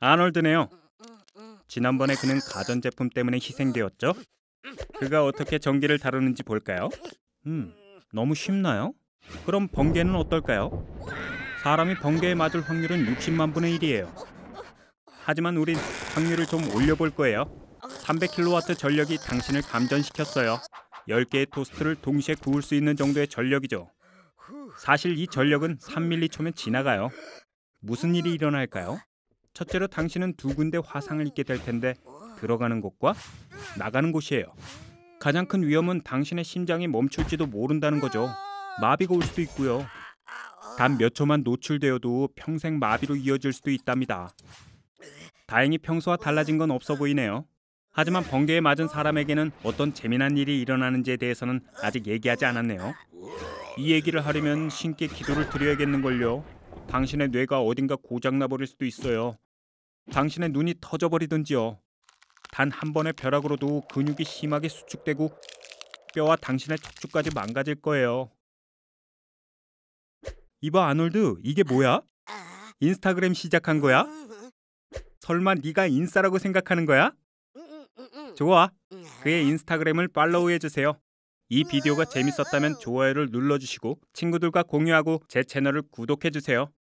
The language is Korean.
아놀드네요. 음, 음, 음. 지난번에 그는 가전제품 때문에 희생되었죠? 그가 어떻게 전기를 다루는지 볼까요? 음, 너무 쉽나요? 그럼 번개는 어떨까요? 사람이 번개에 맞을 확률은 60만 분의 1이에요. 하지만 우린 확률을 좀 올려볼 거예요. 300kW 전력이 당신을 감전시켰어요. 10개의 토스트를 동시에 구울 수 있는 정도의 전력이죠. 사실 이 전력은 3밀리초면 지나가요. 무슨 일이 일어날까요? 첫째로 당신은 두 군데 화상을 입게 될 텐데 들어가는 곳과 나가는 곳이에요. 가장 큰 위험은 당신의 심장이 멈출지도 모른다는 거죠. 마비가 올 수도 있고요. 단 몇 초만 노출되어도 평생 마비로 이어질 수도 있답니다. 다행히 평소와 달라진 건 없어 보이네요. 하지만 번개에 맞은 사람에게는 어떤 재미난 일이 일어나는지에 대해서는 아직 얘기하지 않았네요. 이 얘기를 하려면 신께 기도를 드려야겠는걸요. 당신의 뇌가 어딘가 고장나 버릴 수도 있어요. 당신의 눈이 터져버리든지요. 단 한 번의 벼락으로도 근육이 심하게 수축되고 뼈와 당신의 척추까지 망가질 거예요. 이봐 아놀드, 이게 뭐야? 인스타그램 시작한 거야? 설마 네가 인싸라고 생각하는 거야? 좋아. 그의 인스타그램을 팔로우해 주세요. 이 비디오가 재밌었다면 좋아요를 눌러주시고 친구들과 공유하고 제 채널을 구독해 주세요.